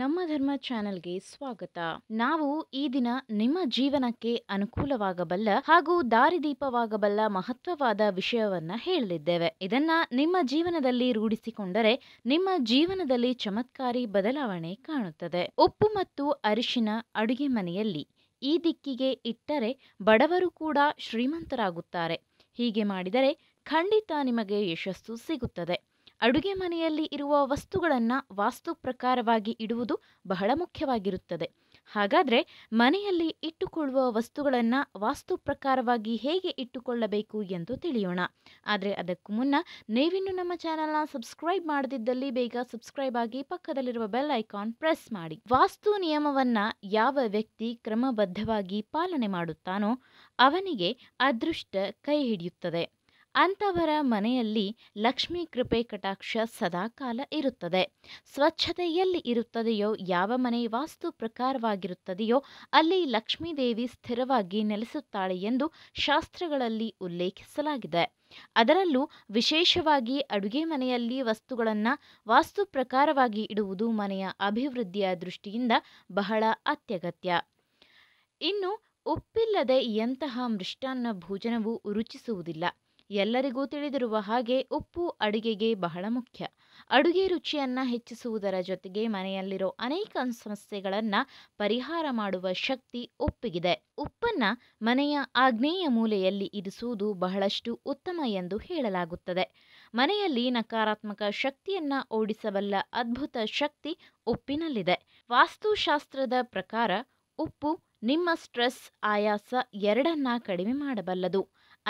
ನಮ್ಮ ಧರ್ಮ ಚಾನೆಲ್ಗೆ ಸ್ವಾಗತ ನಾವು ಈ ದಿನ ನಿಮ್ಮ ಜೀವನಕ್ಕೆ ಅನುಕೂಲವಾಗಬಲ್ಲ ಹಾಗೂ ದಾರಿದೀಪವಾಗಬಲ್ಲ ಮಹತ್ವವಾದ ವಿಷಯವನ್ನ ಹೇಳಲಿದ್ದೇವೆ ಇದನ್ನ ನಿಮ್ಮ ಜೀವನದಲ್ಲಿ ರೂಢಿಸಿಕೊಂಡರೆ ನಿಮ್ಮ ಜೀವನದಲ್ಲಿ ಚಮತ್ಕಾರಿ ಬದಲಾವಣೆ ಕಾಣುತ್ತದೆ ಉಪ್ಪು ಮತ್ತು ಅರಿಶಿನ ಅಡುಗೆ ಮನೆಯಲ್ಲಿ ಈ ದಿಕ್ಕಿಗೆ ಇಟ್ಟರೆ ಬಡವರು ಕೂಡ ಶ್ರೀಮಂತರಾಗುತ್ತಾರೆ ಹೀಗೆ ಮಾಡಿದರೆ ಖಂಡಿತ ನಿಮಗೆ ಯಶಸ್ಸು ಸಿಗುತ್ತದೆ ಅಡುಗೆ ಮನೆಯಲ್ಲಿ ಇರುವ ವಸ್ತುಗಳನ್ನು ವಾಸ್ತು ಪ್ರಕಾರವಾಗಿ ಇಡುವುದು ಬಹಳ ಮುಖ್ಯವಾಗಿರುತ್ತದೆ ಹಾಗಾದರೆ ಮನೆಯಲ್ಲಿ ಇಟ್ಟುಕೊಳ್ಳುವ ವಸ್ತುಗಳನ್ನು ವಾಸ್ತು ಪ್ರಕಾರವಾಗಿ ಹೇಗೆ ಇಟ್ಟುಕೊಳ್ಳಬೇಕು ಎಂದು ತಿಳಿಯೋಣ ಆದರೆ ಅದಕ್ಕೂ ಮುನ್ನ ನೀವಿನ್ನು ನಮ್ಮ ಚಾನಲ್ನ ಸಬ್ಸ್ಕ್ರೈಬ್ ಮಾಡದಿದ್ದಲ್ಲಿ ಬೇಗ ಸಬ್ಸ್ಕ್ರೈಬ್ ಆಗಿ ಪಕ್ಕದಲ್ಲಿರುವ ಬೆಲ್ ಐಕಾನ್ ಪ್ರೆಸ್ ಮಾಡಿ ವಾಸ್ತು ನಿಯಮವನ್ನು ಯಾವ ವ್ಯಕ್ತಿ ಕ್ರಮಬದ್ಧವಾಗಿ ಪಾಲನೆ ಮಾಡುತ್ತಾನೋ ಅವನಿಗೆ ಅದೃಷ್ಟ ಕೈ ಹಿಡಿಯುತ್ತದೆ ಅಂಥವರ ಮನೆಯಲ್ಲಿ ಲಕ್ಷ್ಮೀ ಕೃಪೆ ಕಟಾಕ್ಷ ಸದಾಕಾಲ ಇರುತ್ತದೆ ಸ್ವಚ್ಛತೆ ಎಲ್ಲಿ ಇರುತ್ತದೆಯೋ ಯಾವ ಮನೆ ವಾಸ್ತು ಪ್ರಕಾರವಾಗಿರುತ್ತದೆಯೋ ಅಲ್ಲಿ ಲಕ್ಷ್ಮೀದೇವಿ ಸ್ಥಿರವಾಗಿ ನೆಲೆಸುತ್ತಾಳೆ ಎಂದು ಶಾಸ್ತ್ರಗಳಲ್ಲಿ ಉಲ್ಲೇಖಿಸಲಾಗಿದೆ ಅದರಲ್ಲೂ ವಿಶೇಷವಾಗಿ ಅಡುಗೆ ಮನೆಯಲ್ಲಿ ವಸ್ತುಗಳನ್ನು ವಾಸ್ತು ಪ್ರಕಾರವಾಗಿ ಇಡುವುದು ಮನೆಯ ಅಭಿವೃದ್ಧಿಯ ದೃಷ್ಟಿಯಿಂದ ಬಹಳ ಅತ್ಯಗತ್ಯ ಇನ್ನು ಉಪ್ಪಿಲ್ಲದೆ ಎಂತಹ ಮೃಷ್ಟಾನ್ನ ಭೋಜನವು ರುಚಿಸುವುದಿಲ್ಲ ಎಲ್ಲರಿಗೂ ತಿಳಿದಿರುವ ಹಾಗೆ ಉಪ್ಪು ಅಡುಗೆಗೆ ಬಹಳ ಮುಖ್ಯ ಅಡುಗೆ ರುಚಿಯನ್ನು ಹೆಚ್ಚಿಸುವುದರ ಜೊತೆಗೆ ಮನೆಯಲ್ಲಿರೋ ಅನೇಕ ಸಮಸ್ಯೆಗಳನ್ನು ಪರಿಹಾರ ಮಾಡುವ ಶಕ್ತಿ ಉಪ್ಪಿಗಿದೆ ಉಪ್ಪನ್ನು ಮನೆಯ ಆಗ್ನೇಯ ಮೂಲೆಯಲ್ಲಿ ಇರಿಸುವುದು ಬಹಳಷ್ಟು ಉತ್ತಮ ಎಂದು ಹೇಳಲಾಗುತ್ತದೆ ಮನೆಯಲ್ಲಿ ನಕಾರಾತ್ಮಕ ಶಕ್ತಿಯನ್ನು ಓಡಿಸಬಲ್ಲ ಅದ್ಭುತ ಶಕ್ತಿ ಉಪ್ಪಿನಲ್ಲಿದೆ ವಾಸ್ತುಶಾಸ್ತ್ರದ ಪ್ರಕಾರ ಉಪ್ಪು ನಿಮ್ಮ ಸ್ಟ್ರೆಸ್ ಆಯಾಸ ಎರಡನ್ನ ಕಡಿಮೆ ಮಾಡಬಲ್ಲದು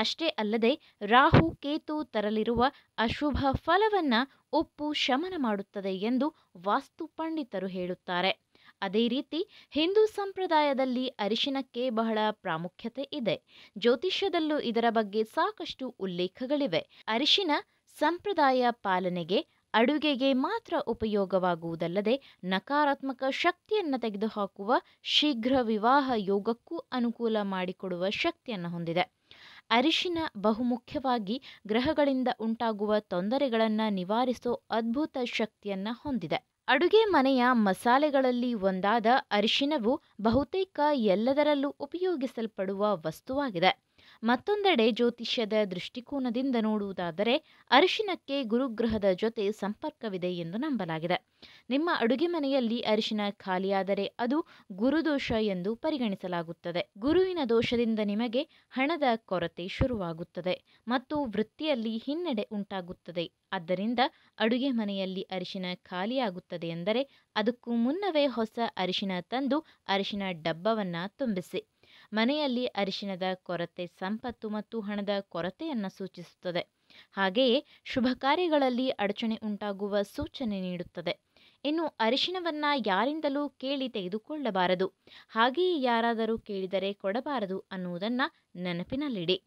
ಅಷ್ಟೇ ಅಲ್ಲದೆ ರಾಹು ಕೇತು ತರಲಿರುವ ಅಶುಭ ಫಲವನ್ನ ಉಪ್ಪು ಶಮನ ಮಾಡುತ್ತದೆ ಎಂದು ವಾಸ್ತು ಪಂಡಿತರು ಹೇಳುತ್ತಾರೆ ಅದೇ ರೀತಿ ಹಿಂದೂ ಸಂಪ್ರದಾಯದಲ್ಲಿ ಅರಿಶಿನಕ್ಕೆ ಬಹಳ ಪ್ರಾಮುಖ್ಯತೆ ಇದೆ ಜ್ಯೋತಿಷ್ಯದಲ್ಲೂ ಇದರ ಬಗ್ಗೆ ಸಾಕಷ್ಟು ಉಲ್ಲೇಖಗಳಿವೆ ಅರಿಶಿನ ಸಂಪ್ರದಾಯ ಪಾಲನೆಗೆ ಅಡುಗೆಗೆ ಮಾತ್ರ ಉಪಯೋಗವಾಗುವುದಲ್ಲದೆ ನಕಾರಾತ್ಮಕ ಶಕ್ತಿಯನ್ನು ತೆಗೆದುಹಾಕುವ ಶೀಘ್ರ ವಿವಾಹ ಯೋಗಕ್ಕೂ ಅನುಕೂಲ ಮಾಡಿಕೊಡುವ ಶಕ್ತಿಯನ್ನು ಹೊಂದಿದೆ ಅರಿಶಿನ ಬಹುಮುಖ್ಯವಾಗಿ ಗ್ರಹಗಳಿಂದ ಉಂಟಾಗುವ ತೊಂದರೆಗಳನ್ನು ನಿವಾರಿಸೋ ಅದ್ಭುತ ಶಕ್ತಿಯನ್ನ ಹೊಂದಿದೆ ಅಡುಗೆ ಮನೆಯ ಮಸಾಲೆಗಳಲ್ಲಿ ಒಂದಾದ ಅರಿಶಿನವು ಬಹುತೇಕ ಎಲ್ಲದರಲ್ಲೂ ಉಪಯೋಗಿಸಲ್ಪಡುವ ವಸ್ತುವಾಗಿದೆ ಮತ್ತೊಂದೆಡೆ ಜ್ಯೋತಿಷ್ಯದ ದೃಷ್ಟಿಕೋನದಿಂದ ನೋಡುವುದಾದರೆ ಅರಿಶಿನಕ್ಕೆ ಗುರುಗ್ರಹದ ಜೊತೆ ಸಂಪರ್ಕವಿದೆ ಎಂದು ನಂಬಲಾಗಿದೆ ನಿಮ್ಮ ಅಡುಗೆ ಮನೆಯಲ್ಲಿ ಅರಿಶಿನ ಖಾಲಿಯಾದರೆ ಅದು ಗುರುದೋಷ ಎಂದು ಪರಿಗಣಿಸಲಾಗುತ್ತದೆ ಗುರುವಿನ ದೋಷದಿಂದ ನಿಮಗೆ ಹಣದ ಕೊರತೆ ಶುರುವಾಗುತ್ತದೆ ಮತ್ತು ವೃತ್ತಿಯಲ್ಲಿ ಹಿನ್ನಡೆ ಉಂಟಾಗುತ್ತದೆ ಆದ್ದರಿಂದ ಅಡುಗೆ ಮನೆಯಲ್ಲಿ ಅರಿಶಿನ ಖಾಲಿಯಾಗುತ್ತದೆ ಎಂದರೆ ಅದಕ್ಕೂ ಮುನ್ನವೇ ಹೊಸ ಅರಿಶಿನ ತಂದು ಅರಿಶಿನ ಡಬ್ಬವನ್ನು ತುಂಬಿಸಿ ಮನೆಯಲ್ಲಿ ಅರಿಶಿನದ ಕೊರತೆ ಸಂಪತ್ತು ಮತ್ತು ಹಣದ ಕೊರತೆಯನ್ನು ಸೂಚಿಸುತ್ತದೆ ಹಾಗೆಯೇ ಶುಭ ಕಾರ್ಯಗಳಲ್ಲಿ ಅಡಚಣೆ ಉಂಟಾಗುವ ಸೂಚನೆ ನೀಡುತ್ತದೆ ಇನ್ನು ಅರಿಶಿನವನ್ನು ಯಾರಿಂದಲೂ ಕೇಳಿ ತೆಗೆದುಕೊಳ್ಳಬಾರದು ಹಾಗೆಯೇ ಯಾರಾದರೂ ಕೇಳಿದರೆ ಕೊಡಬಾರದು ಅನ್ನುವುದನ್ನು ನೆನಪಿನಲ್ಲಿಡಿ